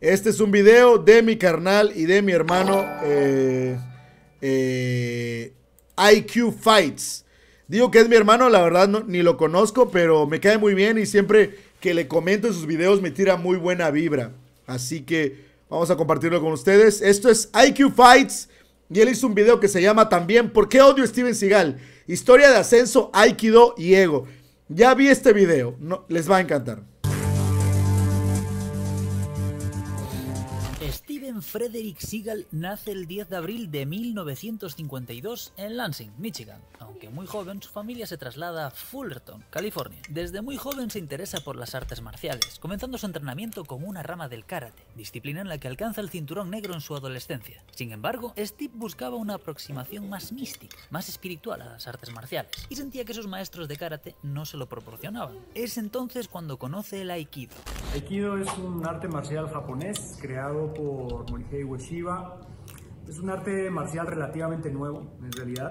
Este es un video de mi carnal y de mi hermano eh, eh, IQ Fights. Digo que es mi hermano, la verdad ni lo conozco, pero me cae muy bien y siempre que le comento en sus videos me tira muy buena vibra. Así que vamos a compartirlo con ustedes. Esto es IQ Fights y él hizo un video que se llama también ¿Por qué odio a Steven Seagal? Historia de ascenso, Aikido y ego. Ya vi este video, no, les va a encantar. Frederick Seagal nace el 10 de abril de 1952 en Lansing, Michigan. Aunque muy joven, su familia se traslada a Fullerton, California. Desde muy joven se interesa por las artes marciales, comenzando su entrenamiento como una rama del karate, disciplina en la que alcanza el cinturón negro en su adolescencia. Sin embargo, Steve buscaba una aproximación más mística, más espiritual a las artes marciales, y sentía que sus maestros de karate no se lo proporcionaban. Es entonces cuando conoce el aikido. Aikido es un arte marcial japonés creado por como el Es un arte marcial relativamente nuevo, en realidad.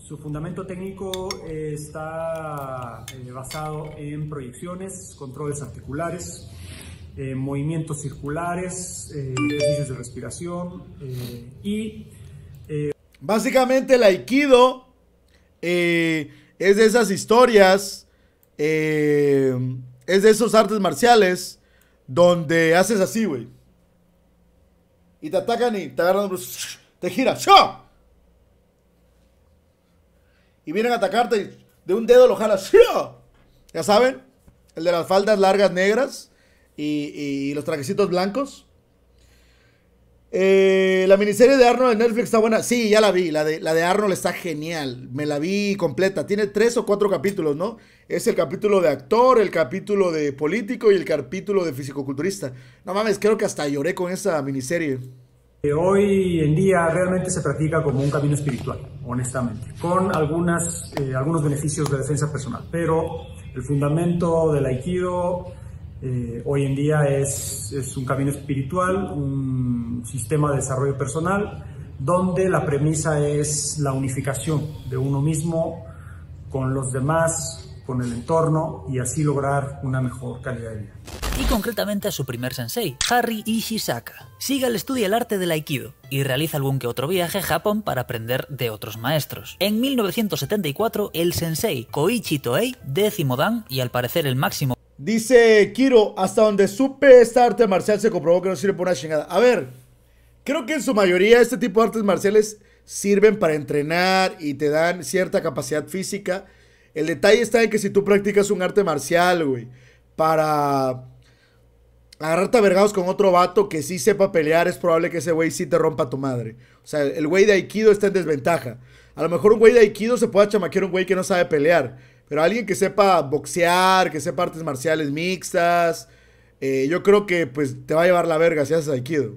Su fundamento técnico está eh, basado en proyecciones, controles articulares, eh, movimientos circulares, eh, ejercicios de respiración y... Básicamente el aikido es de esas historias, es de esos artes marciales donde haces así, güey y te atacan y te agarran, te giras y vienen a atacarte y de un dedo lo jalas, ya saben, el de las faldas largas negras y, y los trajecitos blancos. Eh, la miniserie de Arnold en Netflix está buena. Sí, ya la vi. La de, la de Arnold está genial. Me la vi completa. Tiene tres o cuatro capítulos, ¿no? Es el capítulo de actor, el capítulo de político y el capítulo de fisicoculturista. No mames, creo que hasta lloré con esa miniserie. Eh, hoy en día realmente se practica como un camino espiritual, honestamente, con algunas, eh, algunos beneficios de defensa personal. Pero el fundamento del aikido eh, hoy en día es, un camino espiritual, un sistema de desarrollo personal, donde la premisa es la unificación de uno mismo con los demás, con el entorno y así lograr una mejor calidad de vida. Y concretamente a su primer sensei, Harry Ishisaka. Siga el estudio el arte del aikido y realiza algún que otro viaje a Japón para aprender de otros maestros. En 1974, el sensei Koichi Toei, décimo dan y al parecer el máximo Dice Kiro, hasta donde supe esta arte marcial se comprobó que no sirve para una chingada. A ver, creo que en su mayoría este tipo de artes marciales sirven para entrenar y te dan cierta capacidad física. El detalle está en que si tú practicas un arte marcial, güey, para agarrarte a vergados con otro vato que sí sepa pelear, es probable que ese güey sí te rompa tu madre. O sea, el güey de Aikido está en desventaja. A lo mejor un güey de Aikido se pueda chamaquear un güey que no sabe pelear. Pero alguien que sepa boxear, que sepa artes marciales mixtas, eh, yo creo que pues te va a llevar la verga si haces Aikido.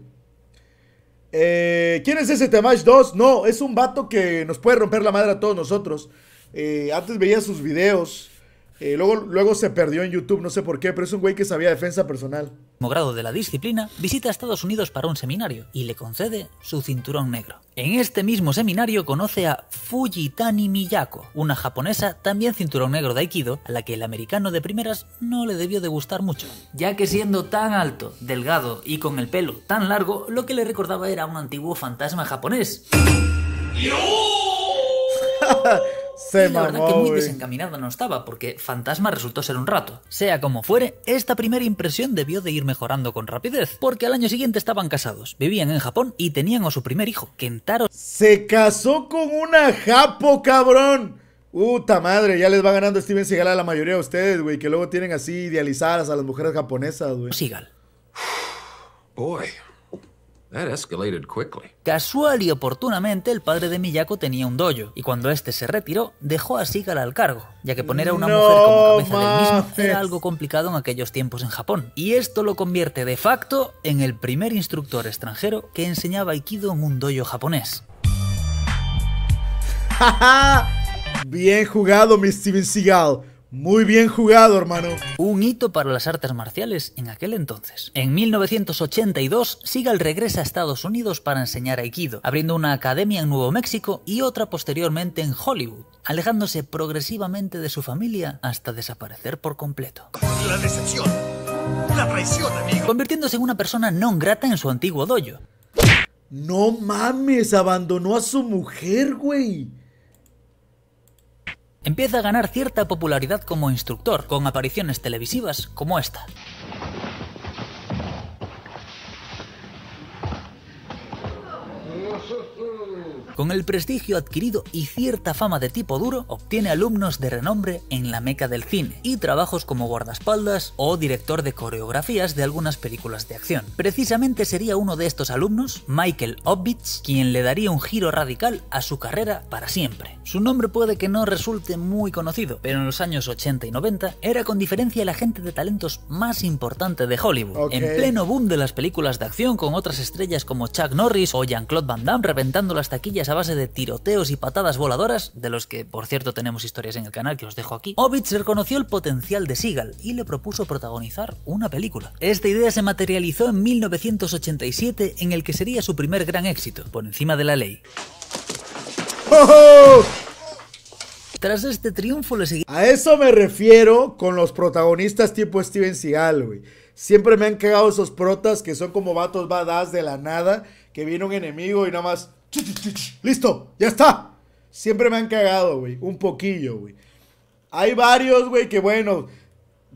Eh, ¿Quién es ese Temash 2? No, es un vato que nos puede romper la madre a todos nosotros. Eh, antes veía sus videos eh, luego, luego se perdió en YouTube, no sé por qué, pero es un güey que sabía defensa personal. Como grado de la disciplina, visita a Estados Unidos para un seminario y le concede su cinturón negro. En este mismo seminario conoce a Fujitani Miyako, una japonesa también cinturón negro de Aikido, a la que el americano de primeras no le debió de gustar mucho, ya que siendo tan alto, delgado y con el pelo tan largo, lo que le recordaba era un antiguo fantasma japonés. Se y la verdad que muy desencaminada no estaba, porque Fantasma resultó ser un rato. Sea como fuere, esta primera impresión debió de ir mejorando con rapidez, porque al año siguiente estaban casados, vivían en Japón y tenían a su primer hijo, Kentaro. ¡Se casó con una japo, cabrón! Puta madre, ya les va ganando Steven Seagal a la mayoría de ustedes, güey, que luego tienen así idealizadas a las mujeres japonesas, güey. Seagal. Boy, Casual y oportunamente, el padre de Miyako tenía un dojo, y cuando este se retiró, dejó a Sigala al cargo, ya que poner a una mujer como cabeza del mismo era algo complicado en aquellos tiempos en Japón. Y esto lo convierte de facto en el primer instructor extranjero que enseñaba Aikido en un dojo japonés. Bien jugado, Mr. Steven muy bien jugado, hermano. Un hito para las artes marciales en aquel entonces. En 1982, Seagal regresa a Estados Unidos para enseñar Aikido, abriendo una academia en Nuevo México y otra posteriormente en Hollywood, alejándose progresivamente de su familia hasta desaparecer por completo. La decepción, la traición, amigo. Convirtiéndose en una persona no grata en su antiguo dojo. No mames, abandonó a su mujer, güey. Empieza a ganar cierta popularidad como instructor, con apariciones televisivas como esta. Con el prestigio adquirido y cierta fama de tipo duro, obtiene alumnos de renombre en la meca del cine y trabajos como guardaespaldas o director de coreografías de algunas películas de acción. Precisamente sería uno de estos alumnos, Michael Obbitz, quien le daría un giro radical a su carrera para siempre. Su nombre puede que no resulte muy conocido, pero en los años 80 y 90 era con diferencia el agente de talentos más importante de Hollywood. En pleno boom de las películas de acción con otras estrellas como Chuck Norris o Jean-Claude Van Damme reventando las taquillas a base de tiroteos y patadas voladoras, de los que por cierto tenemos historias en el canal que os dejo aquí, Ovitz reconoció el potencial de Seagal y le propuso protagonizar una película. Esta idea se materializó en 1987 en el que sería su primer gran éxito, por encima de la ley. Tras este triunfo le seguí... A eso me refiero con los protagonistas tipo Steven Seagal, güey. Siempre me han cagado esos protas que son como vatos badass de la nada, que viene un enemigo y nada más... Listo, ya está. Siempre me han cagado, güey. Un poquillo, güey. Hay varios, güey, que bueno,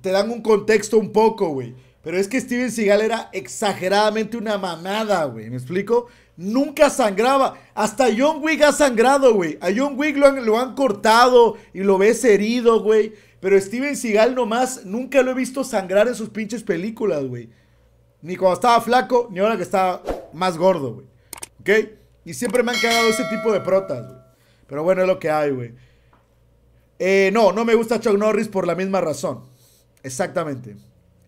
te dan un contexto un poco, güey. Pero es que Steven Seagal era exageradamente una mamada, güey. ¿Me explico? Nunca sangraba. Hasta John Wick ha sangrado, güey. A John Wick lo han, cortado y lo ves herido, güey. Pero Steven Seagal nomás nunca lo he visto sangrar en sus pinches películas, güey. Ni cuando estaba flaco, ni ahora que estaba más gordo, güey. ¿Ok? Y siempre me han cagado ese tipo de protas, güey. Pero bueno, es lo que hay, güey. Eh, no, no me gusta Chuck Norris por la misma razón. Exactamente.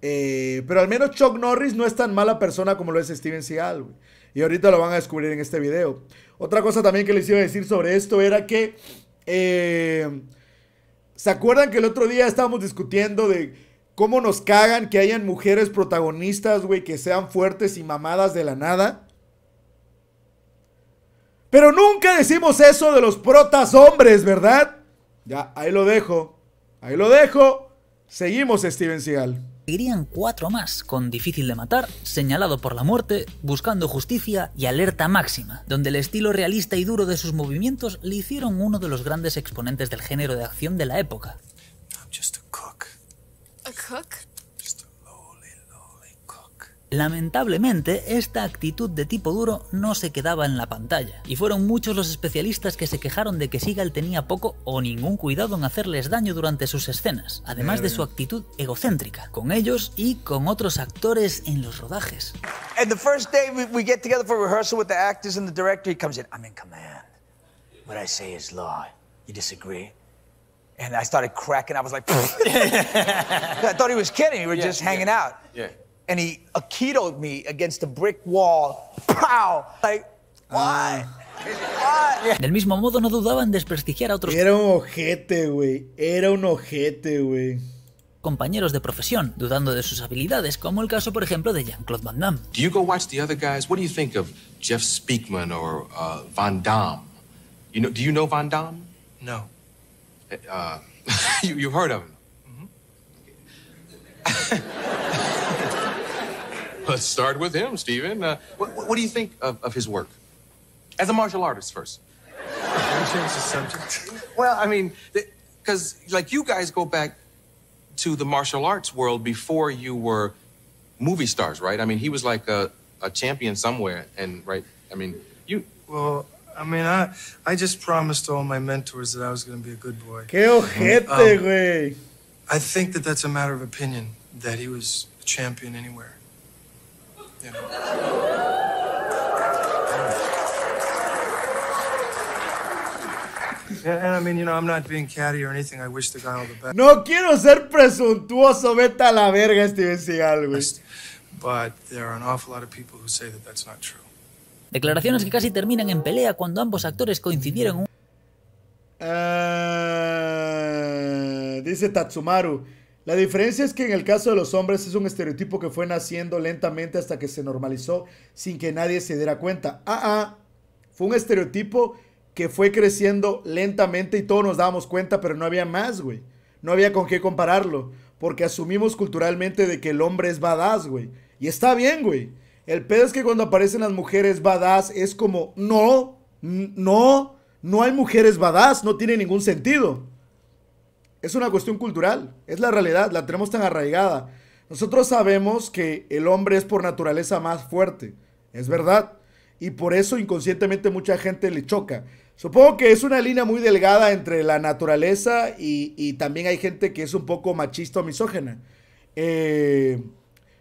Eh, pero al menos Chuck Norris no es tan mala persona como lo es Steven Seagal, güey. Y ahorita lo van a descubrir en este video. Otra cosa también que les iba a decir sobre esto era que... Eh, ¿Se acuerdan que el otro día estábamos discutiendo de cómo nos cagan que hayan mujeres protagonistas, güey, que sean fuertes y mamadas de la nada? Pero nunca decimos eso de los protas hombres, ¿verdad? Ya, ahí lo dejo. Ahí lo dejo. Seguimos, Steven Seagal. Seguirían cuatro más, con Difícil de Matar, Señalado por la Muerte, Buscando Justicia y Alerta Máxima, donde el estilo realista y duro de sus movimientos le hicieron uno de los grandes exponentes del género de acción de la época. Lamentablemente, esta actitud de tipo duro no se quedaba en la pantalla, y fueron muchos los especialistas que se quejaron de que Seagal tenía poco o ningún cuidado en hacerles daño durante sus escenas, además de su actitud egocéntrica, con ellos y con otros actores en los rodajes. And the first day we, we get together for rehearsal with the actors and the director, he comes in, I'm in command. What I say is law. You disagree? And I started cracking. I was like, I thought he was kidding. We were just hanging out. Yeah and he akitoed me against a brick wall. Pow! Like, why? Del mismo modo, no dudaban desprestigiar a otros. Era un ojete, güey. Era un ojete, güey. Compañeros de profesión, dudando de sus habilidades, como el caso, por ejemplo, de Jean-Claude Van Damme. Do you go watch the other guys? What do you think of Jeff Speakman or uh, Van Damme? You know, do you know Van Damme? No. Eh, uh, you, you've heard of him. Mm-hmm. Let's start with him, Stephen. Uh, what, what, do you think of, of, his work? As a martial artist, first. Can change the subject? Well, I mean, because, like, you guys go back to the martial arts world before you were movie stars, right? I mean, he was like a, a champion somewhere, and, right? I mean, you. Well, I mean, I, I just promised all my mentors that I was going to be a good boy. Qué ojete, Um, I think that that's a matter of opinion, that he was a champion anywhere. cristiano. Este, no quiero ser presuntuoso, vete a la verga, Steven Seagal, güey. But there are an awful lot of people who say that that's not true. Declaraciones que casi terminan en pelea cuando ambos actores coincidieron. Uh, dice Tatsumaru. La diferencia es que en el caso de los hombres es un estereotipo que fue naciendo lentamente hasta que se normalizó sin que nadie se diera cuenta. Ah, ah, fue un estereotipo que fue creciendo lentamente y todos nos dábamos cuenta, pero no había más, güey. No había con qué compararlo, porque asumimos culturalmente de que el hombre es badass, güey. Y está bien, güey. El pedo es que cuando aparecen las mujeres badass es como, no, no, no hay mujeres badass, no tiene ningún sentido. Es una cuestión cultural, es la realidad, la tenemos tan arraigada. Nosotros sabemos que el hombre es por naturaleza más fuerte, es verdad, y por eso inconscientemente mucha gente le choca. Supongo que es una línea muy delgada entre la naturaleza y, también hay gente que es un poco machista o misógena. Eh,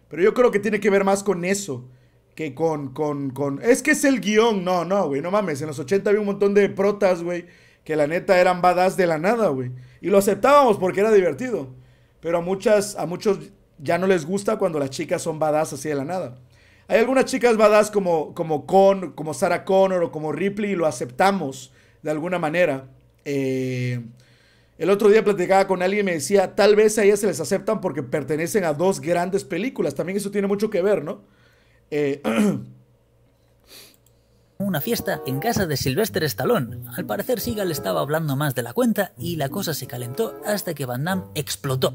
pero yo creo que tiene que ver más con eso que con, con, con... Es que es el guión, no, no, güey, no mames, en los 80 había un montón de protas, güey que la neta eran badass de la nada, güey. Y lo aceptábamos porque era divertido. Pero a muchas, a muchos ya no les gusta cuando las chicas son badass así de la nada. Hay algunas chicas badass como, como Con, como Sarah Connor o como Ripley y lo aceptamos de alguna manera. Eh, el otro día platicaba con alguien y me decía, tal vez a ellas se les aceptan porque pertenecen a dos grandes películas. También eso tiene mucho que ver, ¿no? Eh, una fiesta en casa de Sylvester Stallone. Al parecer Seagal estaba hablando más de la cuenta y la cosa se calentó hasta que Van Damme explotó.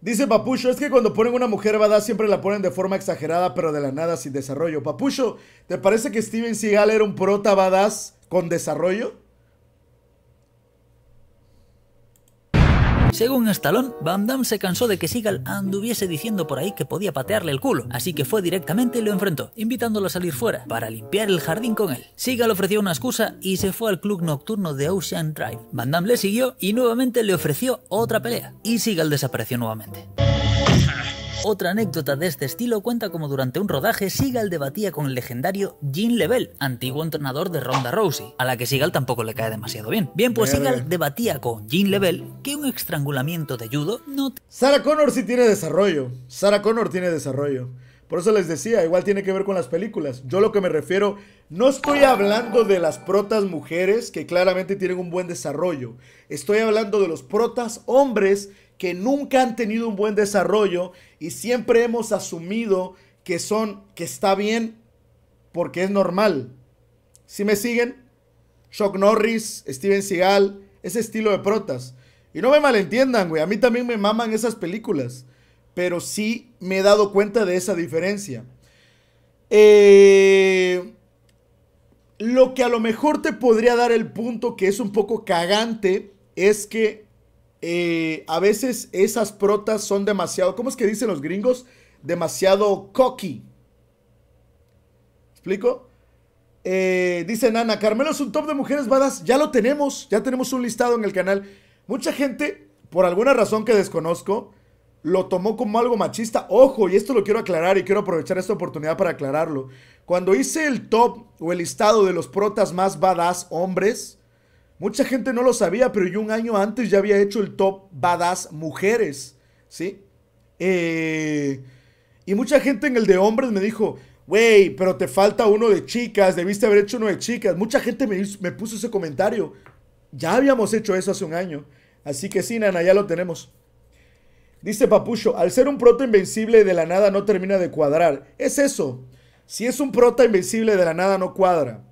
Dice Papucho, es que cuando ponen una mujer badass siempre la ponen de forma exagerada, pero de la nada sin desarrollo. Papucho, ¿te parece que Steven Seagal era un prota badass con desarrollo? Según Stallone, Van Damme se cansó de que Seagal anduviese diciendo por ahí que podía patearle el culo, así que fue directamente y lo enfrentó, invitándolo a salir fuera para limpiar el jardín con él. Seagal ofreció una excusa y se fue al club nocturno de Ocean Drive. Van Damme le siguió y nuevamente le ofreció otra pelea, y Seagal desapareció nuevamente. Otra anécdota de este estilo cuenta como durante un rodaje Seagal debatía con el legendario Jean Lebel, antiguo entrenador de Ronda Rousey, a la que Seagal tampoco le cae demasiado bien. Bien, pues Seagal debatía con Jean Lebel que un estrangulamiento de judo no... Sarah Connor sí tiene desarrollo. Sarah Connor tiene desarrollo. Por eso les decía, igual tiene que ver con las películas. Yo lo que me refiero, no estoy hablando de las protas mujeres que claramente tienen un buen desarrollo. Estoy hablando de los protas hombres que nunca han tenido un buen desarrollo y siempre hemos asumido que son, que está bien porque es normal. Si me siguen, Chuck Norris, Steven Seagal, ese estilo de protas. Y no me malentiendan, güey, a mí también me maman esas películas, pero sí me he dado cuenta de esa diferencia. Eh, lo que a lo mejor te podría dar el punto que es un poco cagante es que eh, a veces esas protas son demasiado, ¿cómo es que dicen los gringos? Demasiado cocky. ¿Explico? Eh, dice Nana, Carmelo es un top de mujeres badas. Ya lo tenemos, ya tenemos un listado en el canal. Mucha gente, por alguna razón que desconozco, lo tomó como algo machista. Ojo, y esto lo quiero aclarar y quiero aprovechar esta oportunidad para aclararlo. Cuando hice el top o el listado de los protas más badass hombres, Mucha gente no lo sabía, pero yo un año antes ya había hecho el top badass mujeres, ¿sí? Eh, y mucha gente en el de hombres me dijo, wey, pero te falta uno de chicas, debiste haber hecho uno de chicas. Mucha gente me, me puso ese comentario. Ya habíamos hecho eso hace un año. Así que sí, nana, ya lo tenemos. Dice Papucho, al ser un prota invencible de la nada no termina de cuadrar. Es eso. Si es un prota invencible de la nada no cuadra.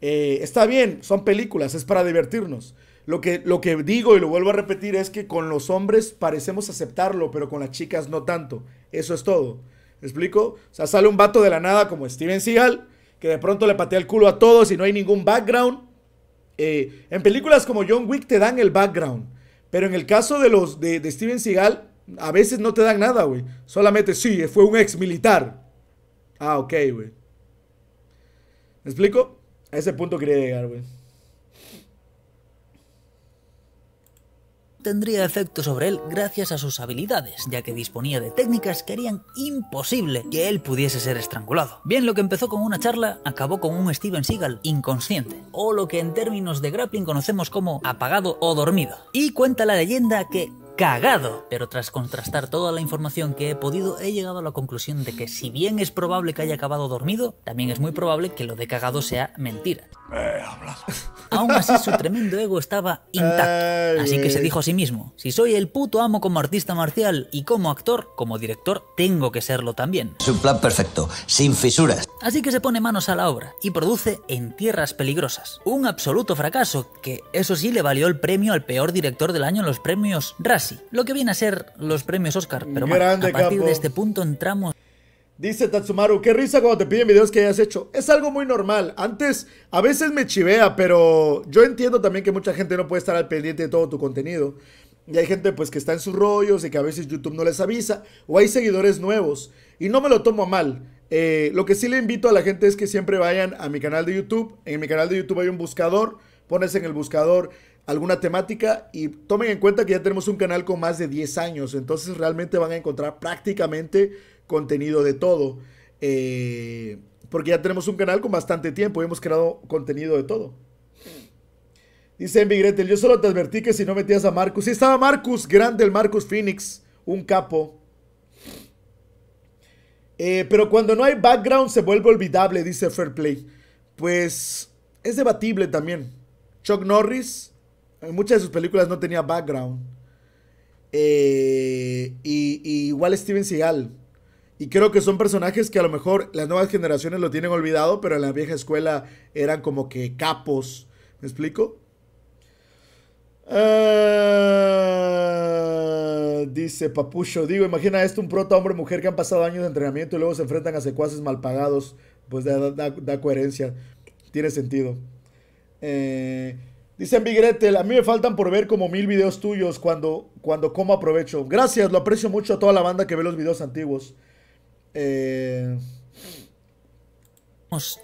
Eh, está bien, son películas, es para divertirnos. Lo que, lo que digo y lo vuelvo a repetir es que con los hombres parecemos aceptarlo, pero con las chicas no tanto. Eso es todo. ¿Me explico? O sea, sale un vato de la nada como Steven Seagal, que de pronto le patea el culo a todos y no hay ningún background. Eh, en películas como John Wick te dan el background, pero en el caso de los de, Steven Seagal, a veces no te dan nada, güey. Solamente, sí, fue un ex militar. Ah, ok, güey. ¿Me explico? A ese punto quería llegar, güey. Tendría efecto sobre él gracias a sus habilidades, ya que disponía de técnicas que harían imposible que él pudiese ser estrangulado. Bien, lo que empezó con una charla acabó con un Steven Seagal inconsciente, o lo que en términos de grappling conocemos como apagado o dormido. Y cuenta la leyenda que cagado. Pero tras contrastar toda la información que he podido, he llegado a la conclusión de que si bien es probable que haya acabado dormido, también es muy probable que lo de cagado sea mentira. He eh, Aún así, su tremendo ego estaba intacto. Así que se dijo a sí mismo: Si soy el puto amo como artista marcial y como actor, como director, tengo que serlo también. Es un plan perfecto, sin fisuras. Así que se pone manos a la obra y produce En Tierras Peligrosas. Un absoluto fracaso que, eso sí, le valió el premio al peor director del año en los premios Razzie, lo que viene a ser los premios Oscar. Pero a partir de este punto entramos. Dice Tatsumaru, qué risa cuando te piden videos que hayas hecho. Es algo muy normal. Antes, a veces me chivea, pero yo entiendo también que mucha gente no puede estar al pendiente de todo tu contenido. Y hay gente pues que está en sus rollos y que a veces YouTube no les avisa. O hay seguidores nuevos. Y no me lo tomo mal. Eh, lo que sí le invito a la gente es que siempre vayan a mi canal de YouTube. En mi canal de YouTube hay un buscador. Pones en el buscador alguna temática y tomen en cuenta que ya tenemos un canal con más de 10 años, entonces realmente van a encontrar prácticamente contenido de todo. Eh, porque ya tenemos un canal con bastante tiempo y hemos creado contenido de todo. Dice Envy Gretel, yo solo te advertí que si no metías a Marcus. Sí, estaba Marcus, grande el Marcus Phoenix, un capo. Eh, pero cuando no hay background se vuelve olvidable, dice Fairplay, Pues es debatible también. Chuck Norris, en muchas de sus películas no tenía background. Eh, y, y igual Steven Seagal. Y creo que son personajes que a lo mejor las nuevas generaciones lo tienen olvidado, pero en la vieja escuela eran como que capos. ¿Me explico? Ah, dice Papucho, digo, imagina esto, un prota hombre mujer que han pasado años de entrenamiento y luego se enfrentan a secuaces mal pagados. Pues da, coherencia, tiene sentido. Eh, dice Ambigretel, a mí me faltan por ver como mil videos tuyos cuando, cuando como aprovecho. Gracias, lo aprecio mucho a toda la banda que ve los videos antiguos. Eh...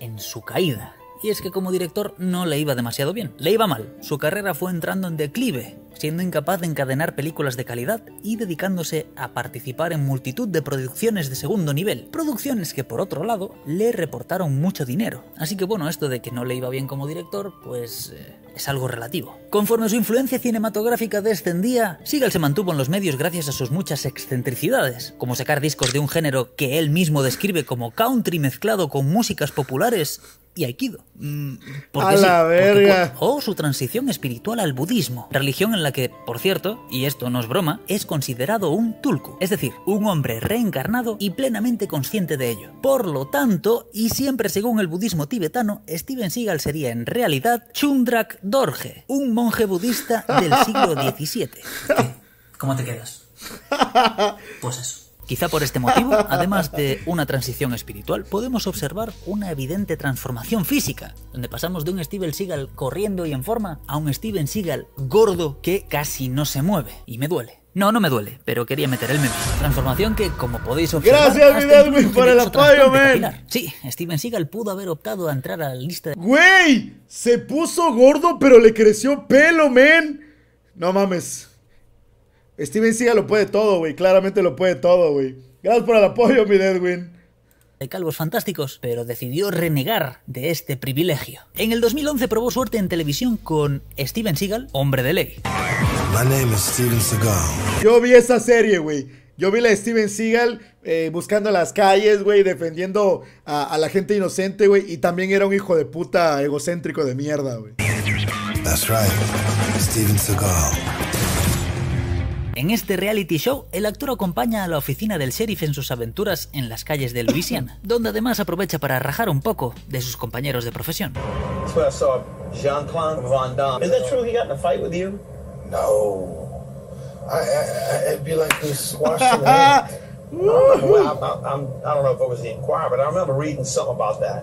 En su caída. Y es que como director no le iba demasiado bien, le iba mal. Su carrera fue entrando en declive, siendo incapaz de encadenar películas de calidad y dedicándose a participar en multitud de producciones de segundo nivel, producciones que por otro lado le reportaron mucho dinero. Así que bueno, esto de que no le iba bien como director, pues eh, es algo relativo. Conforme su influencia cinematográfica descendía, Seagal se mantuvo en los medios gracias a sus muchas excentricidades, como sacar discos de un género que él mismo describe como country mezclado con músicas populares y Aikido. Mm, porque a la verga. o su transición espiritual al budismo, religión en la que, por cierto, y esto no es broma, es considerado un tulku, es decir, un hombre reencarnado y plenamente consciente de ello. Por lo tanto, y siempre según el budismo tibetano, Steven Seagal sería en realidad Chundrak Dorje, un monje budista del siglo XVII. ¿Qué? ¿Cómo te quedas? Pues eso. Quizá por este motivo, además de una transición espiritual, podemos observar una evidente transformación física, donde pasamos de un Steven Seagal corriendo y en forma a un Steven Seagal gordo que casi no se mueve. Y me duele. No, no me duele, pero quería meter el meme. Transformación que, como podéis observar... ¡Gracias, mi por el apoyo, men Sí, Steven Seagal pudo haber optado a entrar a la lista de... ¡Güey! Se puso gordo, pero le creció pelo, men. No mames. Steven Seagal lo puede todo, güey. Claramente lo puede todo, güey. Gracias por el apoyo, mi Edwin de calvos fantásticos, pero decidió renegar de este privilegio. En el 2011 probó suerte en televisión con Steven Seagal, hombre de ley. Yo vi esa serie, güey. Yo vi la Steven Seagal eh, buscando las calles, güey, defendiendo a, la gente inocente, güey. Y también era un hijo de puta egocéntrico de mierda, güey. That's right, Steven Seagal. En este reality show, el actor acompaña a la oficina del sheriff en sus aventuras en las calles de Luisiana, donde además aprovecha para rajar un poco de sus compañeros de profesión. I don't know if it was the inquiry, but I remember reading something about that.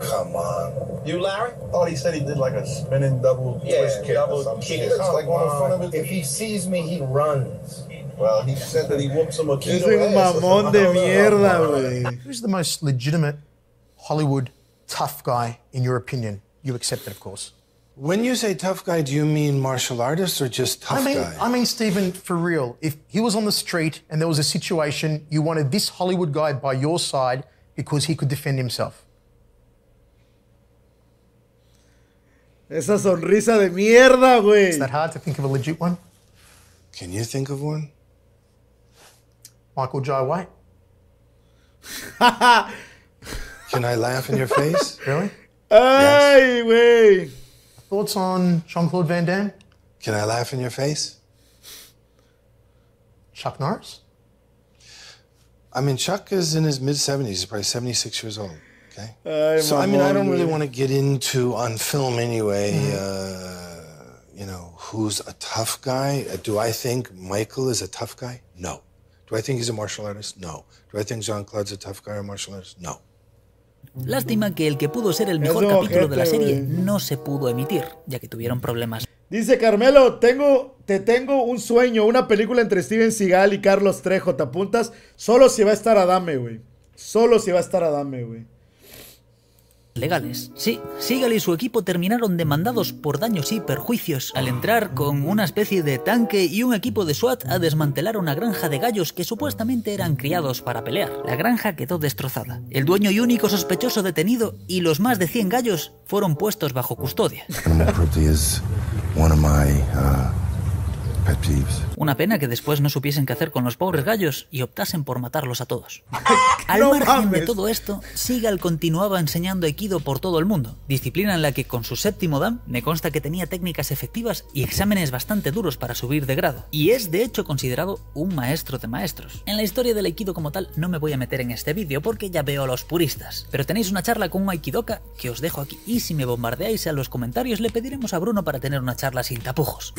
Come on. You, Larry? I oh, thought he said he did like a spinning double yeah, twist kick double or some kick. shit. It's like in front of his... If he sees me, he runs. Well, he said that he whoops him a kid. de mierda, Who's the most legitimate Hollywood tough guy, in your opinion? You accept it, of course. When you say tough guy, do you mean martial artist or just tough I mean, guy? I mean, Stephen, for real. If he was on the street and there was a situation, you wanted this Hollywood guy by your side because he could defend himself. Esa sonrisa de mierda, güey. Is that hard to think of a legit one? Can you think of one? Michael Jai White. Can I laugh in your face? really? Ay, yes. Way. Thoughts on Jean Claude Van Damme? Can I laugh in your face? Chuck Norris? I mean, Chuck is in his mid 70s. He's probably 76 years old. Ay, so, I mean, I don't really want to get into on film anyway. uh, you know, who's a tough guy? Uh, do I think Michael is a tough guy? No. Do I think he's a martial artist? No. Do I think Jean Claude's a tough guy or a martial artist? No. Lástima que el que pudo ser el mejor capítulo de la serie no se pudo emitir, ya que tuvieron problemas. Dice Carmelo, tengo, te tengo un sueño, una película entre Steven Seagal y Carlos Trejo, ¿te apuntas? Solo si va a estar Adame, güey. Solo si va a estar Adame, güey legales. Sí, Seagal y su equipo terminaron demandados por daños y perjuicios al entrar con una especie de tanque y un equipo de SWAT a desmantelar una granja de gallos que supuestamente eran criados para pelear. La granja quedó destrozada. El dueño y único sospechoso detenido y los más de 100 gallos fueron puestos bajo custodia. Una pena que después no supiesen qué hacer con los pobres gallos y optasen por matarlos a todos. Al margen de todo esto, Seagal continuaba enseñando Aikido por todo el mundo, disciplina en la que con su séptimo Dan me consta que tenía técnicas efectivas y exámenes bastante duros para subir de grado, y es de hecho considerado un maestro de maestros. En la historia del Aikido como tal no me voy a meter en este vídeo porque ya veo a los puristas, pero tenéis una charla con un Aikidoka que os dejo aquí y si me bombardeáis a los comentarios le pediremos a Bruno para tener una charla sin tapujos.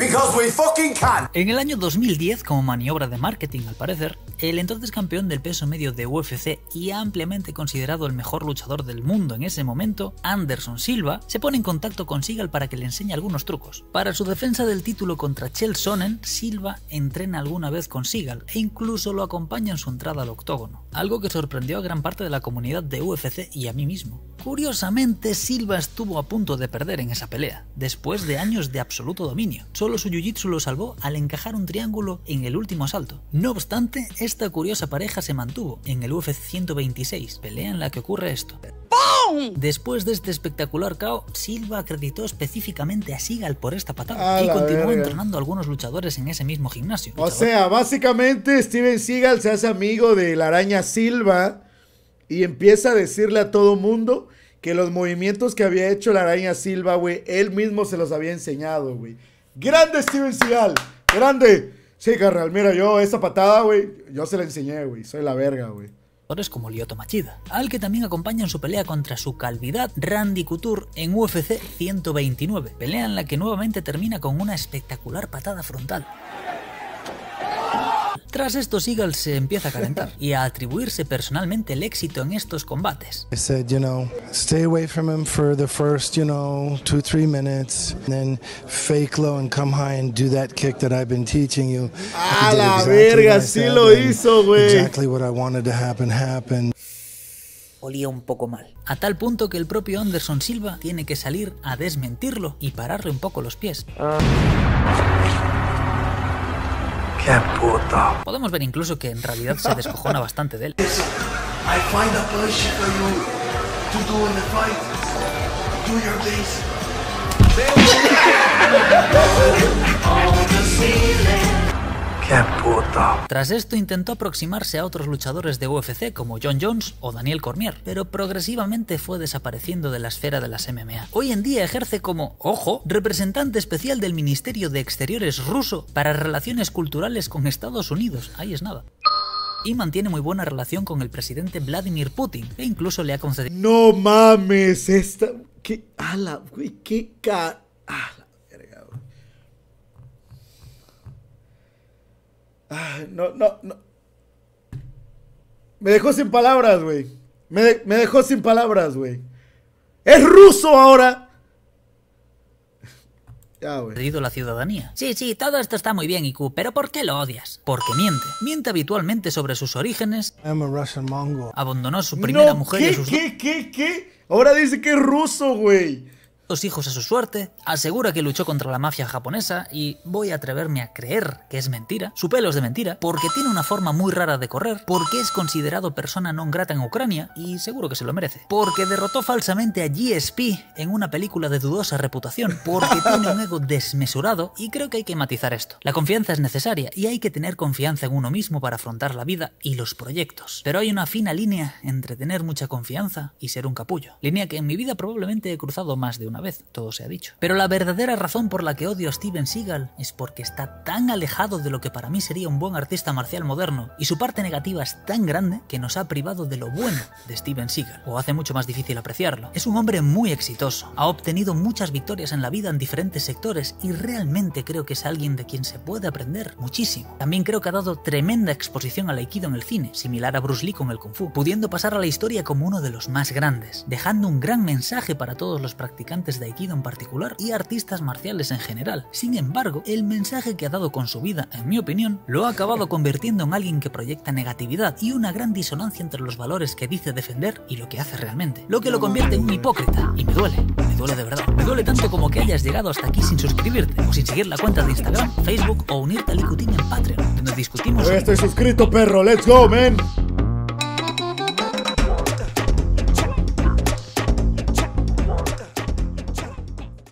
En el año 2010, como maniobra de marketing al parecer, el entonces campeón del peso medio de UFC y ampliamente considerado el mejor luchador del mundo en ese momento, Anderson Silva, se pone en contacto con Seagal para que le enseñe algunos trucos. Para su defensa del título contra Chel Sonnen, Silva entrena alguna vez con Seagal e incluso lo acompaña en su entrada al octógono, algo que sorprendió a gran parte de la comunidad de UFC y a mí mismo. Curiosamente, Silva estuvo a punto de perder en esa pelea, después de años de absoluto dominio. Solo su jiu-jitsu lo salvó al encajar un triángulo en el último asalto. No obstante, esta curiosa pareja se mantuvo en el UFC 126, pelea en la que ocurre esto. Después de este espectacular caos, Silva acreditó específicamente a Sigal por esta patada y continuó entrenando a algunos luchadores en ese mismo gimnasio. O sea, básicamente Steven Seagal se hace amigo de la araña Silva y empieza a decirle a todo mundo que los movimientos que había hecho la araña Silva, güey, él mismo se los había enseñado, güey. ¡Grande Steven Seagal! Grande. Sí, carnal, mira, yo esa patada, güey, yo se la enseñé, güey. Soy la verga, güey como Lyoto Machida, al que también acompaña en su pelea contra su calvidad Randy Couture en UFC 129, pelea en la que nuevamente termina con una espectacular patada frontal. Tras esto, Seagal se empieza a calentar y a atribuirse personalmente el éxito en estos combates. I said, you know, stay away from him for the first, you know, two, three minutes, and then fake low and come high and do that kick that I've been teaching you. A la verga, sí lo hizo, güey. Exactly what I wanted to happen happened olía un poco mal. A tal punto que el propio Anderson Silva tiene que salir a desmentirlo y pararle un poco los pies. Uh. Podemos ver incluso que en realidad se descojona bastante de él. Tras esto intentó aproximarse a otros luchadores de UFC como John Jones o Daniel Cormier, pero progresivamente fue desapareciendo de la esfera de las MMA. Hoy en día ejerce como, ojo, representante especial del Ministerio de Exteriores ruso para relaciones culturales con Estados Unidos. Ahí es nada y mantiene muy buena relación con el presidente Vladimir Putin, e incluso le ha concedido... No mames, esta... ¿Qué? ¡Hala! ¡Qué ca... Ala. Ah, no, no, no. Me dejó sin palabras, güey. Me, me dejó sin palabras, güey. ¡Es ruso ahora! Ah, perdido la ciudadanía. Sí, sí, todo esto está muy bien, IQ, pero ¿por qué lo odias? Porque miente. Miente habitualmente sobre sus orígenes. Abandonó a su primera mujer y ¿Qué, qué, qué? Ahora dice que es ruso, güey los hijos a su suerte, asegura que luchó contra la mafia japonesa y voy a atreverme a creer que es mentira, su pelo es de mentira, porque tiene una forma muy rara de correr, porque es considerado persona non grata en Ucrania y seguro que se lo merece, porque derrotó falsamente a GSP en una película de dudosa reputación, porque tiene un ego desmesurado y creo que hay que matizar esto. La confianza es necesaria y hay que tener confianza en uno mismo para afrontar la vida y los proyectos, pero hay una fina línea entre tener mucha confianza y ser un capullo, línea que en mi vida probablemente he cruzado más de una vez, todo se ha dicho. Pero la verdadera razón por la que odio a Steven Seagal es porque está tan alejado de lo que para mí sería un buen artista marcial moderno, y su parte negativa es tan grande que nos ha privado de lo bueno de Steven Seagal, o hace mucho más difícil apreciarlo. Es un hombre muy exitoso, ha obtenido muchas victorias en la vida en diferentes sectores y realmente creo que es alguien de quien se puede aprender muchísimo. También creo que ha dado tremenda exposición al Aikido en el cine, similar a Bruce Lee con el Kung Fu, pudiendo pasar a la historia como uno de los más grandes, dejando un gran mensaje para todos los practicantes de Aikido en particular y artistas marciales en general. Sin embargo, el mensaje que ha dado con su vida, en mi opinión, lo ha acabado convirtiendo en alguien que proyecta negatividad y una gran disonancia entre los valores que dice defender y lo que hace realmente, lo que lo convierte en un hipócrita. Y me duele, me duele de verdad. Me duele tanto como que hayas llegado hasta aquí sin suscribirte o sin seguir la cuenta de Instagram, Facebook o unirte al Ikutin en Patreon, donde discutimos... Estoy suscrito, perro. Let's go, man.